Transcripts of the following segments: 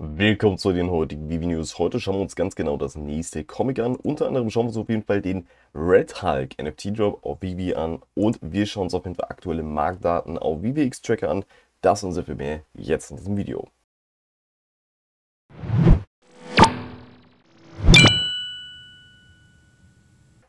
Willkommen zu den heutigen Vivi News. Heute schauen wir uns ganz genau das nächste Comic an. Unter anderem schauen wir uns auf jeden Fall den Red Hulk NFT Drop auf Vivi an und wir schauen uns auf jeden Fall aktuelle Marktdaten auf Vivi X Tracker an. Das und sehr viel mehr jetzt in diesem Video.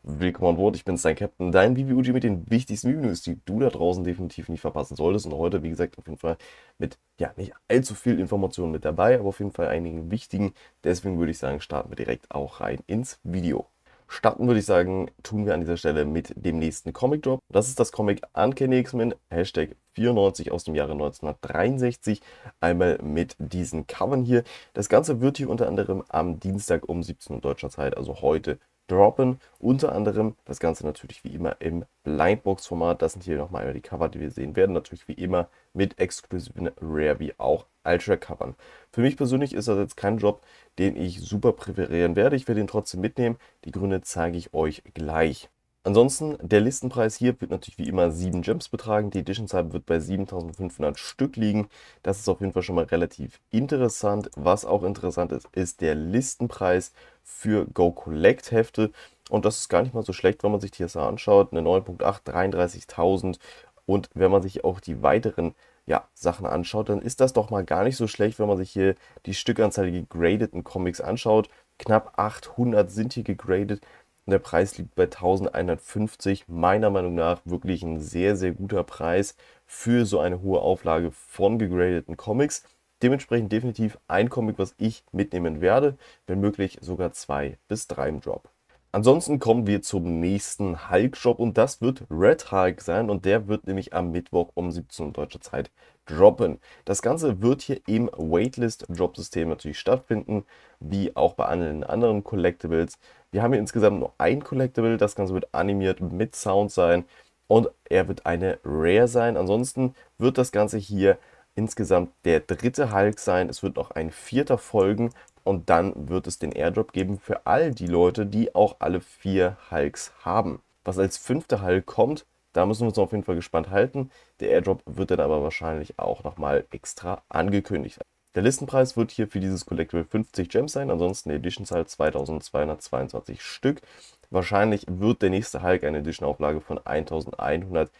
Willkommen an Bord, ich bin dein Captain, dein bibi mit den wichtigsten bibi die du da draußen definitiv nicht verpassen solltest. Und heute, wie gesagt, auf jeden Fall mit, ja, nicht allzu viel Informationen mit dabei, aber auf jeden Fall einigen wichtigen. Deswegen würde ich sagen, starten wir direkt auch rein ins Video. Starten würde ich sagen, tun wir an dieser Stelle mit dem nächsten Comic-Drop. Das ist das Comic Uncanny X-Men, Hashtag 94 aus dem Jahre 1963. Einmal mit diesen Covern hier. Das Ganze wird hier unter anderem am Dienstag um 17 Uhr deutscher Zeit, also heute, droppen. Unter anderem das Ganze natürlich wie immer im Blindbox-Format. Das sind hier nochmal einmal die Cover, die wir sehen werden. Natürlich wie immer mit exklusiven Rare wie auch Ultra-Covern. Für mich persönlich ist das jetzt kein Job, den ich super präferieren werde. Ich werde ihn trotzdem mitnehmen. Die Gründe zeige ich euch gleich. Ansonsten, der Listenpreis hier wird natürlich wie immer 7 Gems betragen. Die Edition Editionzahl wird bei 7500 Stück liegen. Das ist auf jeden Fall schon mal relativ interessant. Was auch interessant ist, ist der Listenpreis für Go Collect Hefte. Und das ist gar nicht mal so schlecht, wenn man sich die SA anschaut. Eine 9.8, 33.000. Und wenn man sich auch die weiteren ja, Sachen anschaut, dann ist das doch mal gar nicht so schlecht, wenn man sich hier die Stückanzahl gegradeten Comics anschaut. Knapp 800 sind hier gegradet. Der Preis liegt bei 1150. Meiner Meinung nach wirklich ein sehr, sehr guter Preis für so eine hohe Auflage von gegradeten Comics. Dementsprechend definitiv ein Comic, was ich mitnehmen werde, wenn möglich sogar zwei bis drei im Drop. Ansonsten kommen wir zum nächsten Hulk-Shop und das wird Red Hulk sein und der wird nämlich am Mittwoch um 17 Uhr deutscher Zeit droppen. Das Ganze wird hier im Waitlist-Drop-System natürlich stattfinden, wie auch bei allen anderen Collectibles. Wir haben hier insgesamt nur ein Collectible, das Ganze wird animiert mit Sound sein und er wird eine Rare sein. Ansonsten wird das Ganze hier insgesamt der dritte Hulk sein. Es wird noch ein vierter folgen und dann wird es den Airdrop geben für all die Leute, die auch alle vier Hulks haben. Was als fünfter Hulk kommt, da müssen wir uns auf jeden Fall gespannt halten. Der Airdrop wird dann aber wahrscheinlich auch nochmal extra angekündigt. Der Listenpreis wird hier für dieses Collectible 50 Gems sein, ansonsten Editions halt 2222 Stück. Wahrscheinlich wird der nächste Hulk eine Edition-Auflage von 1111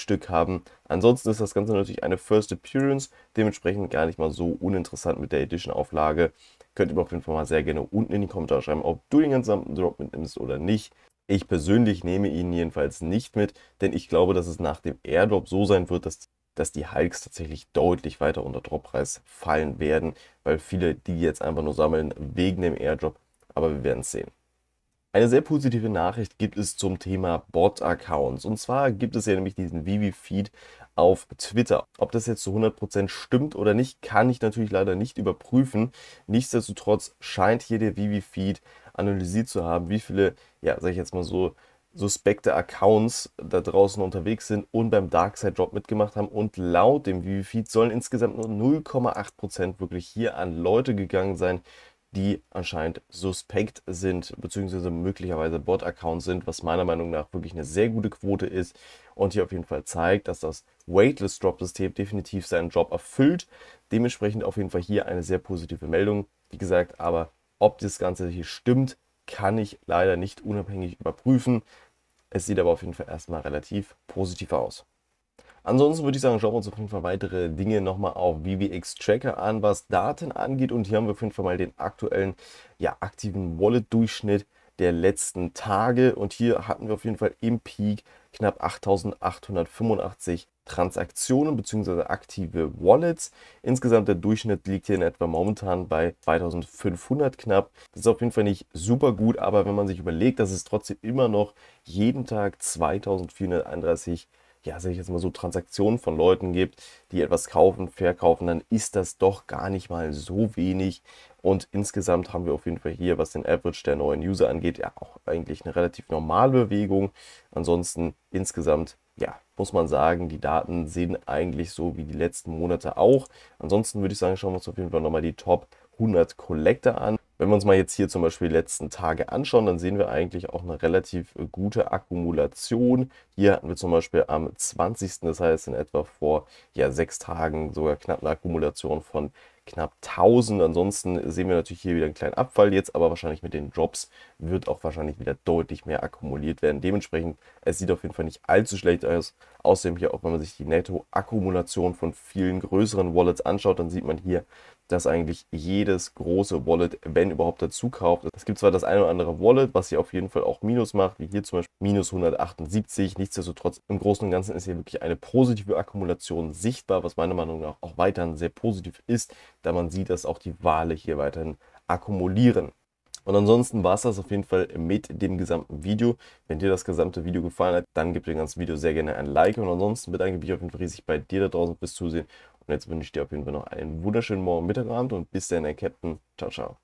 Stück haben. Ansonsten ist das Ganze natürlich eine First Appearance, dementsprechend gar nicht mal so uninteressant mit der Edition-Auflage. Könnt ihr mir auf jeden Fall mal sehr gerne unten in die Kommentare schreiben, ob du den gesamten Drop mitnimmst oder nicht. Ich persönlich nehme ihn jedenfalls nicht mit, denn ich glaube, dass es nach dem Airdrop so sein wird, dass dass die Hulks tatsächlich deutlich weiter unter Droppreis fallen werden, weil viele die jetzt einfach nur sammeln wegen dem Airdrop, aber wir werden es sehen. Eine sehr positive Nachricht gibt es zum Thema Bot-Accounts. Und zwar gibt es ja nämlich diesen Vivi-Feed auf Twitter. Ob das jetzt zu 100% stimmt oder nicht, kann ich natürlich leider nicht überprüfen. Nichtsdestotrotz scheint hier der Vivi-Feed analysiert zu haben, wie viele, ja, sag ich jetzt mal so, suspekte Accounts da draußen unterwegs sind und beim Darkside Drop mitgemacht haben. Und laut dem Vivi-Feed sollen insgesamt nur 0,8% wirklich hier an Leute gegangen sein, die anscheinend suspekt sind, beziehungsweise möglicherweise Bot-Accounts sind, was meiner Meinung nach wirklich eine sehr gute Quote ist und hier auf jeden Fall zeigt, dass das waitless drop system definitiv seinen Job erfüllt. Dementsprechend auf jeden Fall hier eine sehr positive Meldung. Wie gesagt, aber ob das Ganze hier stimmt, kann ich leider nicht unabhängig überprüfen. Es sieht aber auf jeden Fall erstmal relativ positiv aus. Ansonsten würde ich sagen, schauen wir uns auf jeden Fall weitere Dinge nochmal auf VWX Tracker an, was Daten angeht. Und hier haben wir auf jeden Fall mal den aktuellen, ja, aktiven Wallet-Durchschnitt der letzten Tage. Und hier hatten wir auf jeden Fall im Peak knapp 8885 Transaktionen bzw. aktive Wallets. Insgesamt der Durchschnitt liegt hier in etwa momentan bei 2500 knapp. Das ist auf jeden Fall nicht super gut, aber wenn man sich überlegt, dass es trotzdem immer noch jeden Tag 2431 ja, sage ich jetzt mal so, Transaktionen von Leuten gibt, die etwas kaufen, verkaufen, dann ist das doch gar nicht mal so wenig. Und insgesamt haben wir auf jeden Fall hier, was den Average der neuen User angeht, ja auch eigentlich eine relativ normale Bewegung. Ansonsten insgesamt ja, muss man sagen, die Daten sehen eigentlich so wie die letzten Monate auch. Ansonsten würde ich sagen, schauen wir uns auf jeden Fall nochmal die Top 100 Collector an. Wenn wir uns mal jetzt hier zum Beispiel die letzten Tage anschauen, dann sehen wir eigentlich auch eine relativ äh, gute Akkumulation. Hier hatten wir zum Beispiel am 20., das heißt in etwa vor ja, sechs Tagen sogar knapp eine Akkumulation von knapp 1000. Ansonsten sehen wir natürlich hier wieder einen kleinen Abfall jetzt, aber wahrscheinlich mit den Drops wird auch wahrscheinlich wieder deutlich mehr akkumuliert werden. Dementsprechend, es sieht auf jeden Fall nicht allzu schlecht aus. Außerdem hier auch, wenn man sich die Netto-Akkumulation von vielen größeren Wallets anschaut, dann sieht man hier, dass eigentlich jedes große Wallet, wenn überhaupt, dazu kauft. Es gibt zwar das eine oder andere Wallet, was hier auf jeden Fall auch Minus macht, wie hier zum Beispiel minus 178. Nichtsdestotrotz, im Großen und Ganzen ist hier wirklich eine positive Akkumulation sichtbar, was meiner Meinung nach auch weiterhin sehr positiv ist, da man sieht, dass auch die Wale hier weiterhin akkumulieren. Und ansonsten war es das auf jeden Fall mit dem gesamten Video. Wenn dir das gesamte Video gefallen hat, dann gib dem ganzen Video sehr gerne ein Like. Und ansonsten bedanke ich mich auf jeden Fall riesig bei dir da draußen fürs Zusehen und jetzt wünsche ich dir auf jeden Fall noch einen wunderschönen Morgen, Mittagabend und bis dann, Captain. Ciao, ciao.